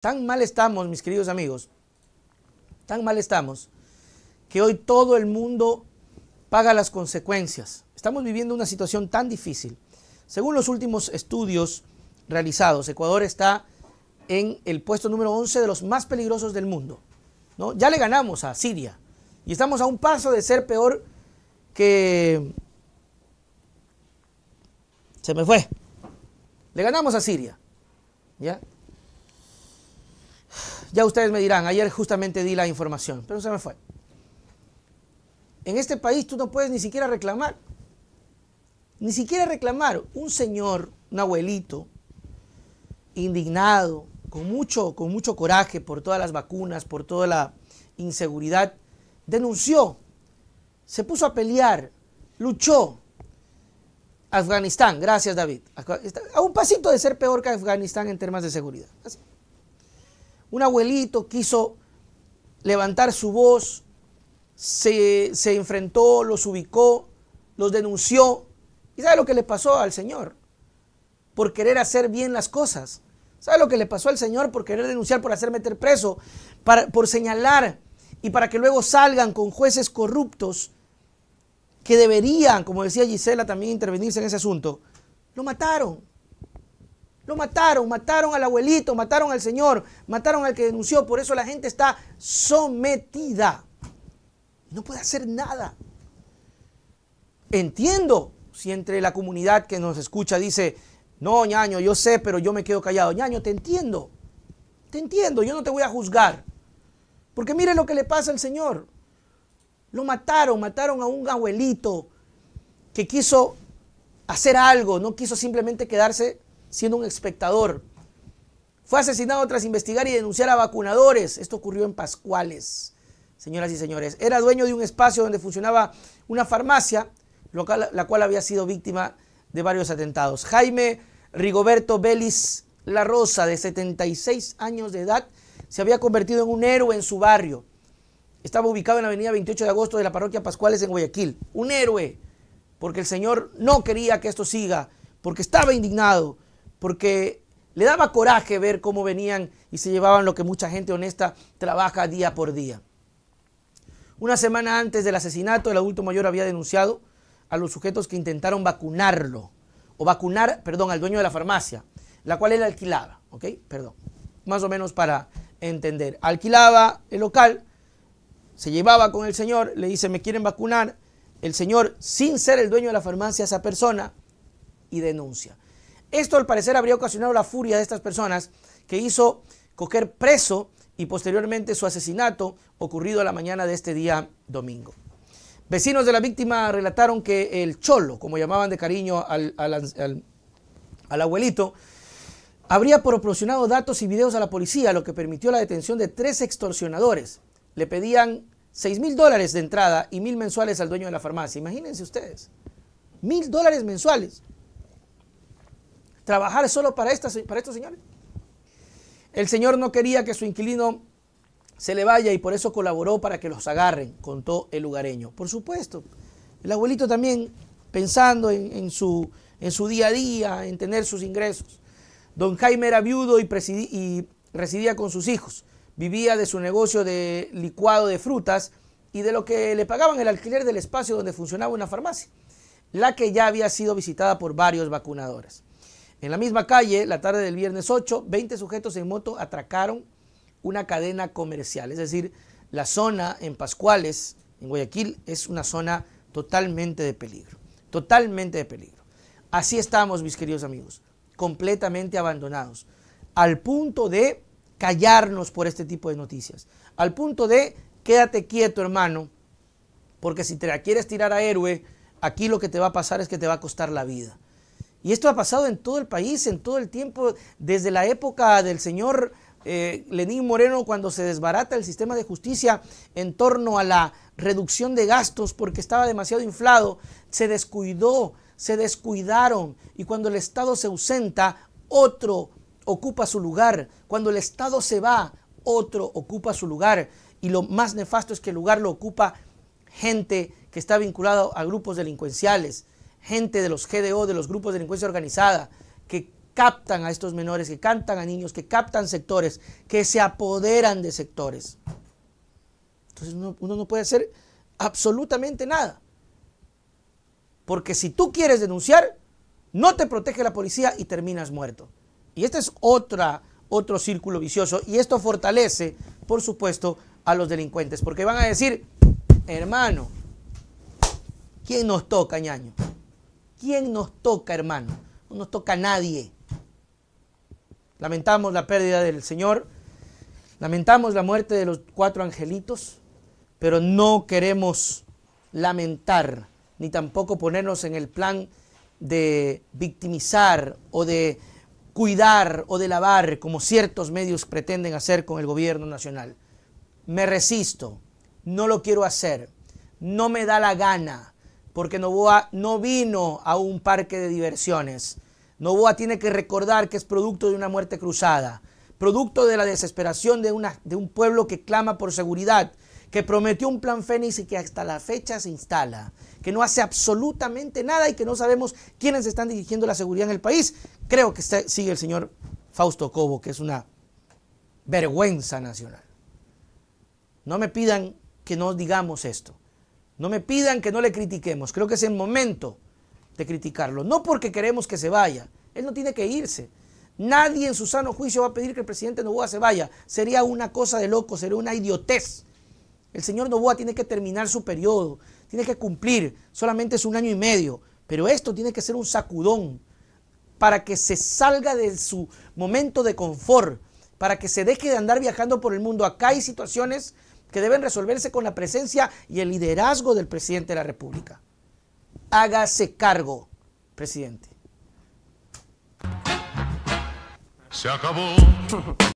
Tan mal estamos, mis queridos amigos, tan mal estamos, que hoy todo el mundo paga las consecuencias. Estamos viviendo una situación tan difícil. Según los últimos estudios realizados, Ecuador está en el puesto número 11 de los más peligrosos del mundo. ¿no? Ya le ganamos a Siria y estamos a un paso de ser peor que... Se me fue. Le ganamos a Siria. ¿Ya? Ya ustedes me dirán, ayer justamente di la información, pero se me fue. En este país tú no puedes ni siquiera reclamar. Ni siquiera reclamar. Un señor, un abuelito, indignado, con mucho, con mucho coraje por todas las vacunas, por toda la inseguridad, denunció, se puso a pelear, luchó. Afganistán, gracias David. A un pasito de ser peor que Afganistán en temas de seguridad. Así un abuelito quiso levantar su voz, se, se enfrentó, los ubicó, los denunció. ¿Y sabe lo que le pasó al Señor? Por querer hacer bien las cosas. ¿Sabe lo que le pasó al Señor por querer denunciar, por hacer meter preso, por señalar y para que luego salgan con jueces corruptos que deberían, como decía Gisela, también intervenirse en ese asunto? Lo mataron. Lo mataron, mataron al abuelito, mataron al señor, mataron al que denunció. Por eso la gente está sometida. No puede hacer nada. Entiendo si entre la comunidad que nos escucha dice, no, ñaño, yo sé, pero yo me quedo callado. ñaño, te entiendo. Te entiendo, yo no te voy a juzgar. Porque mire lo que le pasa al Señor. Lo mataron, mataron a un abuelito que quiso hacer algo, no quiso simplemente quedarse siendo un espectador. Fue asesinado tras investigar y denunciar a vacunadores. Esto ocurrió en Pascuales, señoras y señores. Era dueño de un espacio donde funcionaba una farmacia, la cual había sido víctima de varios atentados. Jaime Rigoberto Vélez La Rosa, de 76 años de edad, se había convertido en un héroe en su barrio. Estaba ubicado en la avenida 28 de agosto de la parroquia Pascuales en Guayaquil. Un héroe, porque el Señor no quería que esto siga, porque estaba indignado, porque le daba coraje ver cómo venían y se llevaban lo que mucha gente honesta trabaja día por día. Una semana antes del asesinato, el adulto mayor había denunciado a los sujetos que intentaron vacunarlo, o vacunar, perdón, al dueño de la farmacia, la cual él alquilaba, ¿ok? Perdón, más o menos para entender. Alquilaba el local, se llevaba con el señor, le dice, me quieren vacunar, el señor, sin ser el dueño de la farmacia, esa persona, y denuncia. Esto al parecer habría ocasionado la furia de estas personas que hizo coger preso y posteriormente su asesinato ocurrido a la mañana de este día domingo. Vecinos de la víctima relataron que el cholo, como llamaban de cariño al, al abuelito, habría proporcionado datos y videos a la policía, lo que permitió la detención de tres extorsionadores. Le pedían 6 mil dólares de entrada y mil mensuales al dueño de la farmacia. Imagínense ustedes, mil dólares mensuales trabajar solo para, para estos señores. El Señor no quería que su inquilino se le vaya y por eso colaboró para que los agarren, contó el lugareño. Por supuesto, el abuelito también pensando en, su, en su, día a día, en tener sus ingresos. Don Jaime era viudo y, y residía con sus hijos. Vivía de su negocio de licuado de frutas y de lo que le pagaban el alquiler del espacio donde funcionaba una farmacia, la que ya había sido visitada por varios vacunadores. En la misma calle, la tarde del viernes 8, 20 sujetos en moto atracaron una cadena comercial. Es decir, la zona en Pascuales, en Guayaquil, es una zona totalmente de peligro. Totalmente de peligro. Así estamos, mis queridos amigos, completamente abandonados. Al punto de callarnos por este tipo de noticias. Al punto de quédate quieto, hermano, porque si te la quieres tirar a héroe, aquí lo que te va a pasar es que te va a costar la vida. Y esto ha pasado en todo el país, en todo el tiempo, desde la época del señor eh, Lenín Moreno, cuando se desbarata el sistema de justicia en torno a la reducción de gastos porque estaba demasiado inflado, se descuidó, se descuidaron. Y cuando el Estado se ausenta, otro ocupa su lugar. Cuando el Estado se va, otro ocupa su lugar. Y lo más nefasto es que el lugar lo ocupa gente que está vinculada a grupos delincuenciales gente de los GDO, de los grupos de delincuencia organizada, que captan a estos menores, que cantan a niños, que captan sectores, que se apoderan de sectores. Entonces uno, no puede hacer absolutamente nada. Porque si tú quieres denunciar, no te protege la policía y terminas muerto. Y este es otra, otro círculo vicioso y esto fortalece, por supuesto, a los delincuentes, porque van a decir, hermano, ¿quién nos toca, ñaño? quién nos toca, hermano? No nos toca a nadie. Lamentamos la pérdida del Señor, lamentamos la muerte de los cuatro angelitos, pero no queremos lamentar ni tampoco ponernos en el plan de victimizar o de cuidar o de lavar como ciertos medios pretenden hacer con el gobierno nacional. Me resisto, no lo quiero hacer, no me da la gana, porque Novoa no vino a un parque de diversiones. Novoa tiene que recordar que es producto de una muerte cruzada, producto de la desesperación de, un pueblo que clama por seguridad, que prometió un plan Fénix y que hasta la fecha se instala, que no hace absolutamente nada y que no sabemos quiénes están dirigiendo la seguridad en el país. Creo que sigue el señor Fausto Cobo, que es una vergüenza nacional. No me pidan que no digamos esto. No me pidan que no le critiquemos. Creo que es el momento de criticarlo. No porque queremos que se vaya. Él no tiene que irse. Nadie en su sano juicio va a pedir que el presidente Novoa se vaya. Sería una cosa de loco, sería una idiotez. El señor Novoa tiene que terminar su periodo, tiene que cumplir. Solamente es un año y medio. Pero esto tiene que ser un sacudón para que se salga de su momento de confort, para que se deje de andar viajando por el mundo. Acá hay situaciones que deben resolverse con la presencia y el liderazgo del presidente de la República. Hágase cargo, presidente. Se acabó.